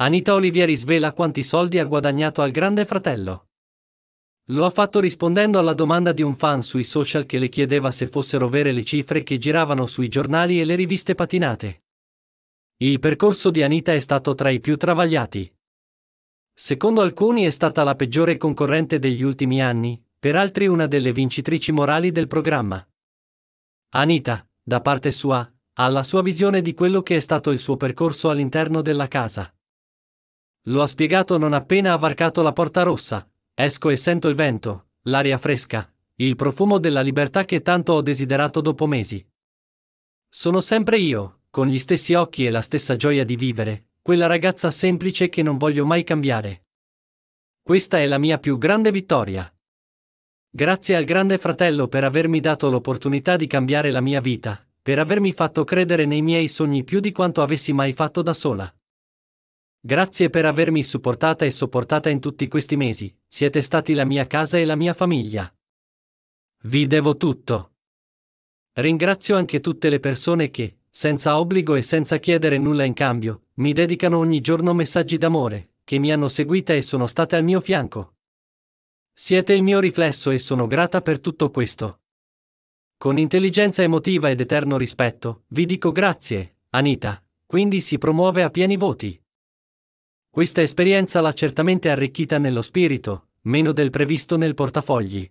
Anita Olivieri svela quanti soldi ha guadagnato al Grande Fratello. Lo ha fatto rispondendo alla domanda di un fan sui social che le chiedeva se fossero vere le cifre che giravano sui giornali e le riviste patinate. Il percorso di Anita è stato tra i più travagliati. Secondo alcuni è stata la peggiore concorrente degli ultimi anni, per altri una delle vincitrici morali del programma. Anita, da parte sua, ha la sua visione di quello che è stato il suo percorso all'interno della casa. Lo ha spiegato non appena ha varcato la porta rossa. Esco e sento il vento, l'aria fresca, il profumo della libertà che tanto ho desiderato dopo mesi. Sono sempre io, con gli stessi occhi e la stessa gioia di vivere, quella ragazza semplice che non voglio mai cambiare. Questa è la mia più grande vittoria. Grazie al grande fratello per avermi dato l'opportunità di cambiare la mia vita, per avermi fatto credere nei miei sogni più di quanto avessi mai fatto da sola. Grazie per avermi supportata e sopportata in tutti questi mesi, siete stati la mia casa e la mia famiglia. Vi devo tutto. Ringrazio anche tutte le persone che, senza obbligo e senza chiedere nulla in cambio, mi dedicano ogni giorno messaggi d'amore, che mi hanno seguita e sono state al mio fianco. Siete il mio riflesso e sono grata per tutto questo. Con intelligenza emotiva ed eterno rispetto, vi dico grazie, Anita. Quindi si promuove a pieni voti. Questa esperienza l'ha certamente arricchita nello spirito, meno del previsto nel portafogli.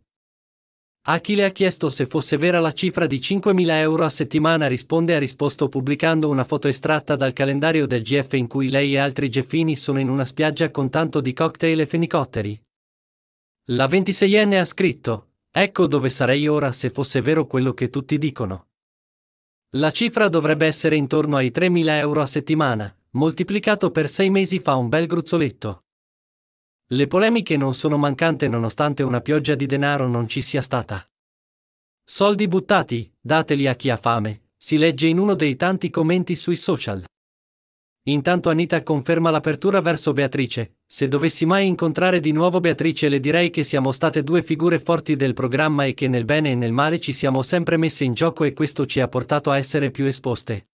Achille ha chiesto se fosse vera la cifra di 5.000 euro a settimana risponde ha risposto pubblicando una foto estratta dal calendario del GF in cui lei e altri Geffini sono in una spiaggia con tanto di cocktail e fenicotteri. La 26enne ha scritto, ecco dove sarei ora se fosse vero quello che tutti dicono. La cifra dovrebbe essere intorno ai 3.000 euro a settimana, Moltiplicato per sei mesi fa un bel gruzzoletto. Le polemiche non sono mancante nonostante una pioggia di denaro non ci sia stata. Soldi buttati, dateli a chi ha fame, si legge in uno dei tanti commenti sui social. Intanto Anita conferma l'apertura verso Beatrice. Se dovessi mai incontrare di nuovo Beatrice le direi che siamo state due figure forti del programma e che nel bene e nel male ci siamo sempre messe in gioco e questo ci ha portato a essere più esposte.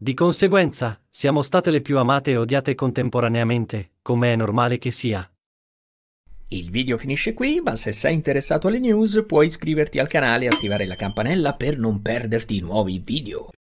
Di conseguenza, siamo state le più amate e odiate contemporaneamente, come è normale che sia. Il video finisce qui, ma se sei interessato alle news puoi iscriverti al canale e attivare la campanella per non perderti nuovi video.